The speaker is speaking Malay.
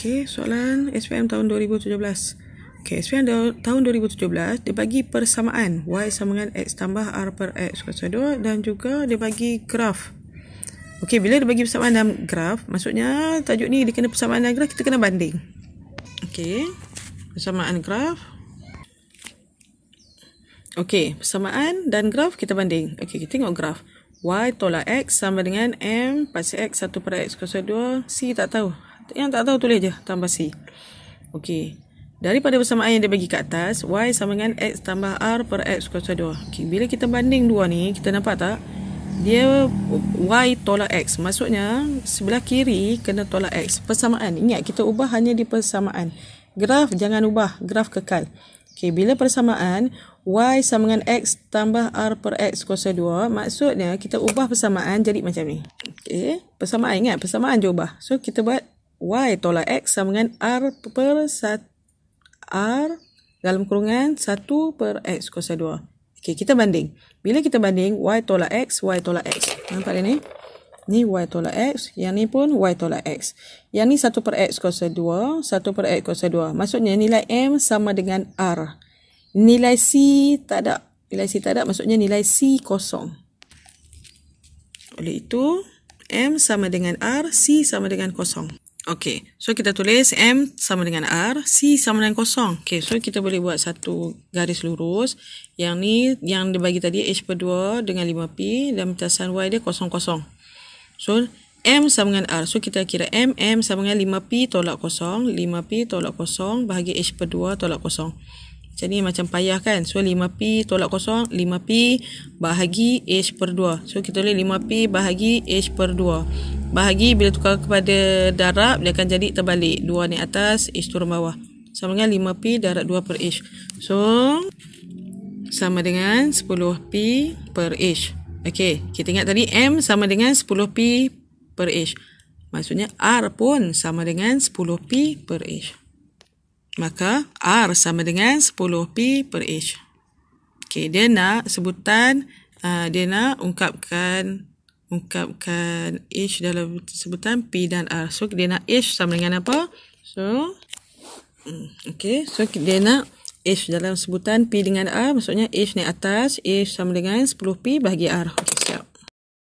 Okey, soalan SPM tahun 2017. Okey, SPM tahun 2017 dia bagi persamaan y sama dengan x tambah r per x kuasa 2 dan juga dia bagi graf. Okey, bila dia bagi persamaan dan graf, maksudnya tajuk ni dia kena persamaan dan graf kita kena banding. Okey. Persamaan graf Okey, persamaan dan graf kita banding. Okey, kita tengok graf. Y tolak X sama dengan M pasal X 1 per X kuasa 2. C tak tahu. Yang tak tahu tulis je tambah C. Okey. Daripada persamaan yang dia bagi kat atas, Y sama dengan X tambah R per X kuasa 2. Okey, bila kita banding dua ni, kita nampak tak? Dia Y tolak X. Maksudnya, sebelah kiri kena tolak X. Persamaan. Ingat, kita ubah hanya di persamaan. Graf jangan ubah. Graf kekal. Okey, bila persamaan, Y sama dengan X tambah R per X kuasa 2. Maksudnya, kita ubah persamaan jadi macam ni. Okay persamaan ingat. Persamaan je ubah. So, kita buat y tolak x sama dengan r per sat, r dalam kurungan 1 per x kuasa 2. Okey, kita banding. Bila kita banding y tolak x, y tolak x. Nampak dia ni? Ni y tolak x, yang ni pun y tolak x. Yang ni 1 per x kuasa 2, 1 per x kuasa 2. Maksudnya nilai m sama dengan r. Nilai c tak ada. Nilai c tak ada, maksudnya nilai c kosong. Oleh itu, m sama dengan r, c sama dengan kosong. Okay, so kita tulis M sama dengan R, C sama dengan kosong. Okay, so kita boleh buat satu garis lurus. Yang ni, yang dia bagi tadi, H per 2 dengan 5P dan pentasan Y dia kosong-kosong. So, M sama dengan R. So, kita kira M, M sama dengan 5P tolak kosong. 5P tolak kosong bahagi H per 2 tolak kosong. Macam ni macam payah kan? So, 5P tolak kosong, 5P bahagi H per 2. So, kita tulis 5P bahagi H per 2. Bahagi bila tukar kepada darab dia akan jadi terbalik 2 ni atas H turun bawah Sama dengan 5P darab 2 per H So sama dengan 10P per H Okay kita ingat tadi M sama dengan 10P per H Maksudnya R pun sama dengan 10P per H Maka R sama dengan 10P per H Okay dia nak sebutan uh, dia nak ungkapkan ungkapkan H dalam sebutan P dan R. So, dia nak H sama dengan apa? So, hmm, okay. So, dia nak H dalam sebutan P dengan R. Maksudnya, H ni atas. H sama dengan 10P bagi R. Okay.